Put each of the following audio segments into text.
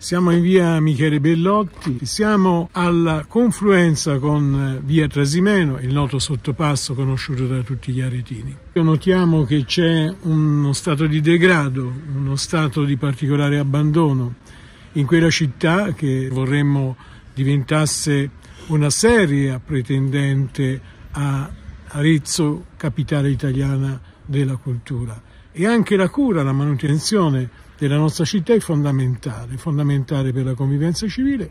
Siamo in via Michele Bellotti, siamo alla confluenza con eh, via Trasimeno, il noto sottopasso conosciuto da tutti gli aretini. Notiamo che c'è uno stato di degrado, uno stato di particolare abbandono in quella città che vorremmo diventasse una seria pretendente a Arezzo, capitale italiana della cultura. E anche la cura, la manutenzione della nostra città è fondamentale, fondamentale per la convivenza civile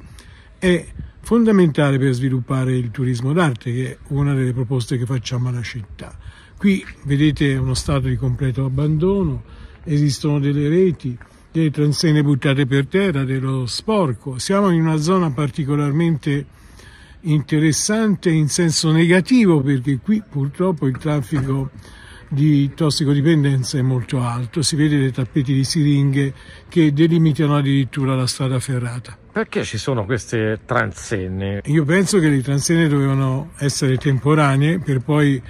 e fondamentale per sviluppare il turismo d'arte, che è una delle proposte che facciamo alla città. Qui vedete uno stato di completo abbandono, esistono delle reti, delle transene buttate per terra, dello sporco. Siamo in una zona particolarmente interessante in senso negativo perché qui purtroppo il traffico di tossicodipendenza è molto alto, si vede dei tappeti di siringhe che delimitano addirittura la strada ferrata. Perché ci sono queste transenne? Io penso che le transenne dovevano essere temporanee per poi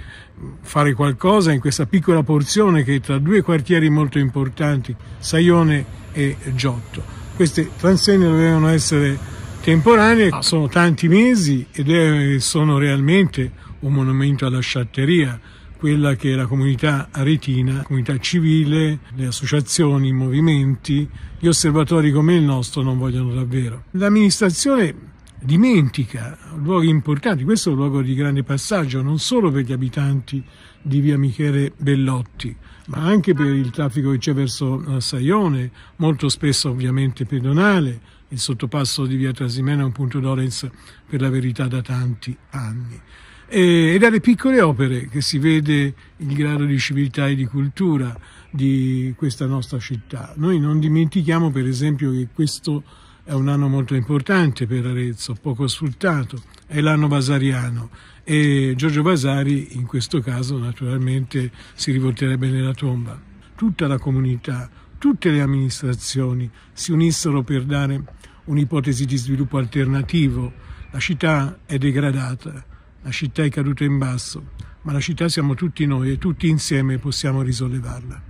fare qualcosa in questa piccola porzione che è tra due quartieri molto importanti, Saione e Giotto. Queste transenne dovevano essere temporanee, sono tanti mesi ed è, sono realmente un monumento alla sciatteria quella che è la comunità aretina, la comunità civile, le associazioni, i movimenti, gli osservatori come il nostro non vogliono davvero. L'amministrazione dimentica luoghi importanti, questo è un luogo di grande passaggio non solo per gli abitanti di via Michele Bellotti, ma anche per il traffico che c'è verso eh, Saione, molto spesso ovviamente pedonale, il sottopasso di via Trasimena è un punto d'Orens per la verità da tanti anni. E, è dalle piccole opere che si vede il grado di civiltà e di cultura di questa nostra città. Noi non dimentichiamo per esempio che questo è un anno molto importante per Arezzo, poco sfruttato, è l'anno vasariano e Giorgio Vasari in questo caso naturalmente si rivolterebbe nella tomba. Tutta la comunità, tutte le amministrazioni si unissero per dare un'ipotesi di sviluppo alternativo. La città è degradata, la città è caduta in basso, ma la città siamo tutti noi e tutti insieme possiamo risollevarla.